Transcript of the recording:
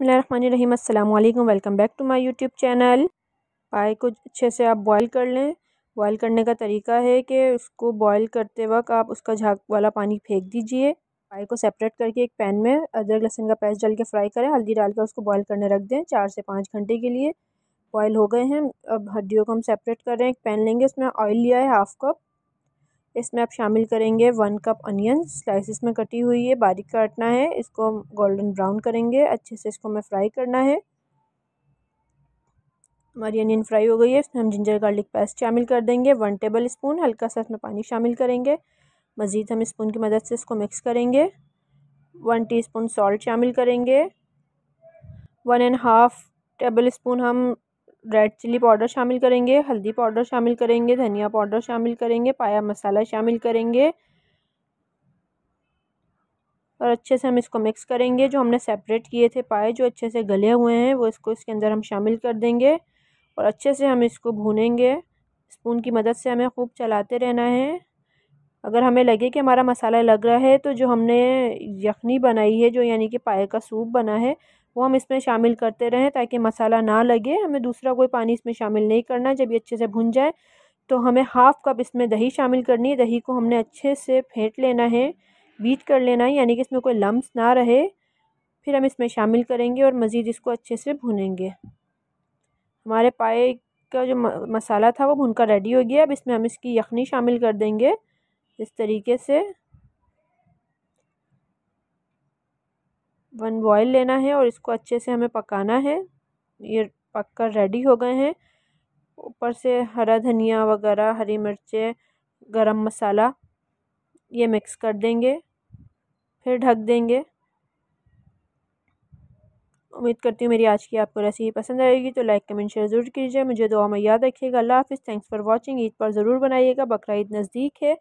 बसमिलीम welcome back to my YouTube channel पाए को अच्छे से आप बॉईल कर लें बॉईल करने का तरीका है कि उसको बॉईल करते वक्त आप उसका झाग वाला पानी फेंक दीजिए पाए को सेपरेट करके एक पैन में अदरक लहसुन का पेस्ट डाल के फ्राई करें हल्दी डालकर उसको बॉईल करने रख दें चार से पाँच घंटे के लिए बॉयल हो गए हैं अब हड्डियों को हम सेपरेट कर रहे हैं एक पैन लेंगे उसमें ऑयल लिया है हाफ कप इसमें आप शामिल करेंगे वन कप अनियन स्लाइसिस में कटी हुई है बारीक काटना है इसको गोल्डन ब्राउन करेंगे अच्छे से इसको हमें फ्राई करना है हमारी अनियन फ्राई हो गई है इसमें हम जिंजर गार्लिक पेस्ट शामिल कर देंगे वन टेबल स्पून हल्का सा इसमें पानी शामिल करेंगे मज़ीद हम स्पून की मदद से इसको मिक्स करेंगे वन टी स्पून सॉल्ट शामिल करेंगे one and half table spoon हम रेड चिली पाउडर शामिल करेंगे हल्दी पाउडर शामिल करेंगे धनिया पाउडर शामिल करेंगे पाया मसाला शामिल करेंगे और अच्छे से हम इसको मिक्स करेंगे जो हमने सेपरेट किए थे पाए जो अच्छे से गले हुए हैं वो इसको इसके अंदर हम शामिल कर देंगे और अच्छे से हम इसको भूनेंगे स्पून की मदद से हमें खूब चलाते रहना है अगर हमें लगे कि हमारा मसाला लग रहा है तो जो हमने यखनी बनाई है जो यानी कि पाए का सूप बना है वो हम इसमें शामिल करते रहें ताकि मसाला ना लगे हमें दूसरा कोई पानी इसमें शामिल नहीं करना जब ये अच्छे से भुन जाए तो हमें हाफ़ कप इसमें दही शामिल करनी है दही को हमने अच्छे से फेंट लेना है बीट कर लेना है यानी कि इसमें कोई लम्ब ना रहे फिर हम इसमें शामिल करेंगे और मज़ीद इसको अच्छे से भुनेंगे हमारे पाए का जो मसाला था वो भुनकर रेडी हो गया अब इसमें हम इसकी यखनी शामिल कर देंगे इस तरीके से वन बॉयल लेना है और इसको अच्छे से हमें पकाना है ये पक कर रेडी हो गए हैं ऊपर से हरा धनिया वगैरह हरी मिर्चें गरम मसाला ये मिक्स कर देंगे फिर ढक देंगे उम्मीद करती हूँ मेरी आज की आपको रेसिपी पसंद आएगी तो लाइक कमेंट शेयर ज़रूर कीजिए मुझे दुआ में याद रखिएगा अल्लाह हाफिज़ थैंक्स फॉर वॉचिंग ईद पर ज़रूर बनाइएगा बकरा ईद नज़दीक है